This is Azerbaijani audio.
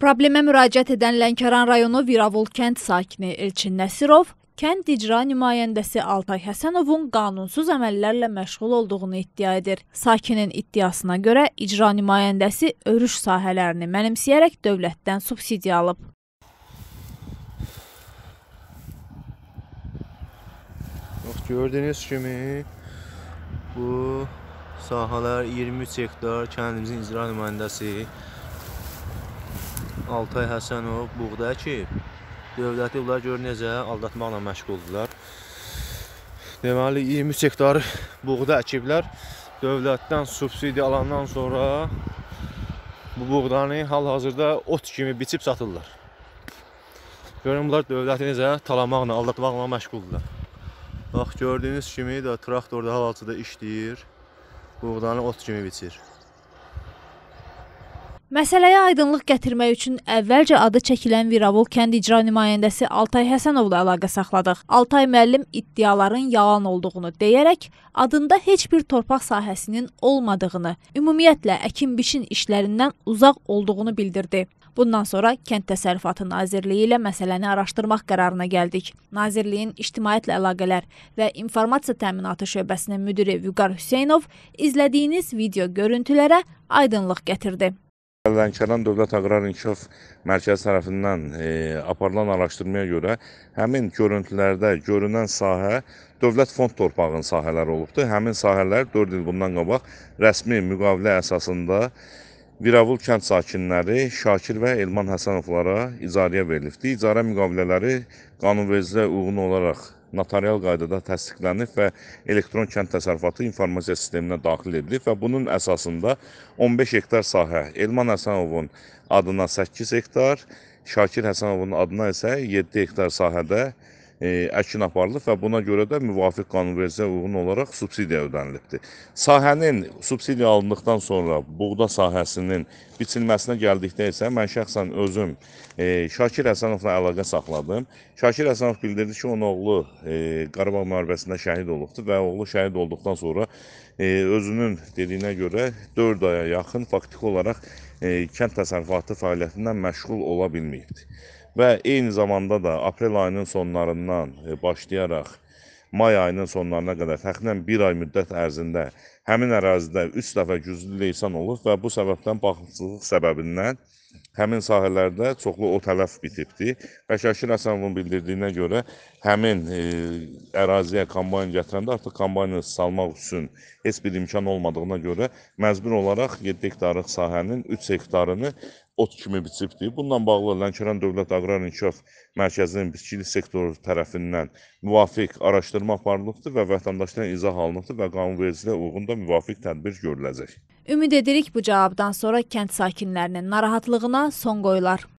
Problemə müraciət edən Lənkəran rayonu Viravul kənd sakini Elçin Nəsirov kənd icra nümayəndəsi Altay Həsənovun qanunsuz əməllərlə məşğul olduğunu iddia edir. Sakinin iddiasına görə icra nümayəndəsi örüş sahələrini mənimsəyərək dövlətdən subsidiya alıb. Bax, gördüyünüz kimi bu sahələr 23 hektar kəndimizin icra nümayəndəsi Altay Həsənov buğda əkib. Dövləti bunlar gör necə aldatmaqla məşğuldurlar. Deməli 23 hektar buğda əkiblər. Dövlətdən subsidi alandan sonra bu buğdanı hal-hazırda ot kimi biçib satırlar. Görün bunlar dövləti necə talamaqla, aldatmaqla məşğuldurlar. Bax gördüyünüz kimi də traktorda hal-hazırda işləyir. Buğdanı ot kimi biçir. Məsələyə aydınlıq gətirmək üçün əvvəlcə adı çəkilən Viravol kənd icra nümayəndəsi Altay Həsənovla əlaqə saxladıq. Altay müəllim iddiaların yalan olduğunu deyərək, adında heç bir torpaq sahəsinin olmadığını, ümumiyyətlə əkin-biçin işlərindən uzaq olduğunu bildirdi. Bundan sonra Kənd Təsərrüfatı Nazirliyi ilə məsələni araşdırmaq qərarına gəldik. Nazirliyin İctimaiyyətlə Əlaqələr və İnformasiya Təminatı şöbəsinin müdiri Vüqar Hüseynov izlədiyiniz video görüntülərə aydınlıq gətirdi. Lənkəran Dövlət Aqrar İnkişaf Mərkəzi tərəfindən e, aparılan araşdırmaya görə həmin görüntülərdə görünən sahə dövlət fond torpağının sahələri olubdur. Həmin sahələr 4 il bundan qabaq rəsmi müqavilə əsasında Viravul kənd sakinləri Şakir və Elman Həsənovlara icarəyə verilibdir. İcarə müqavilələri qanunvericiliyə uyğun olaraq notarial qaydada təsdiqlənib və elektron kənd təsərrüfatı informasiya sisteminə daxil edilib və bunun əsasında 15 hektar sahə Elman Həsənovun adına 8 hektar, Şakir Həsənovun adına isə 7 hektar sahədə E, əkin aparılıb və buna görə də müvafiq qanunvericiliyə uyğun olaraq subsidiya ödənilibdir. Sahənin subsidiya alındıqdan sonra buğda sahəsinin biçilməsinə gəldikdə isə mən şəxsən özüm e, Şakir Həsənovla əlaqə saxladım. Şakir Həsənov bildirdi ki, onun oğlu e, Qarabağ müharibəsində şəhid olubdu və oğlu şəhid olduqdan sonra e, özünün dediyinə görə 4 aya yaxın faktiki olaraq e, kənd təsərrüfatı fəaliyyətindən məşğul ola bilməyibdi və eyni zamanda da aprel ayının sonlarından e, başlayaraq may ayının sonlarına qədər təxminən bir ay müddət ərzində həmin ərazidə 3 dəfə güclü leysan olub və bu səbəbdən baxımsızlıq səbəbindən həmin sahələrdə çoxlu o tələf bitibdi. Və Şəkir Əsənovun bildirdiyinə görə həmin e, əraziyə kombayn gətirəndə artıq kombaynı salmaq üçün heç bir imkan olmadığına görə məcbur olaraq 7 hektarlıq sahənin 3 hektarını ot kimi biçibdir. Bununla bağlı Lənkəran Dövlət Aqrar İnkişaf Mərkəzinin biçkilik sektoru tərəfindən müvafiq araşdırma aparılıbdır və vətəndaşlara izah alınıbdır və qanunvericiliyə uyğun da müvafiq tədbir görüləcək. Ümid edirik bu cavabdan sonra kənd sakinlərinin narahatlığına son qoyular.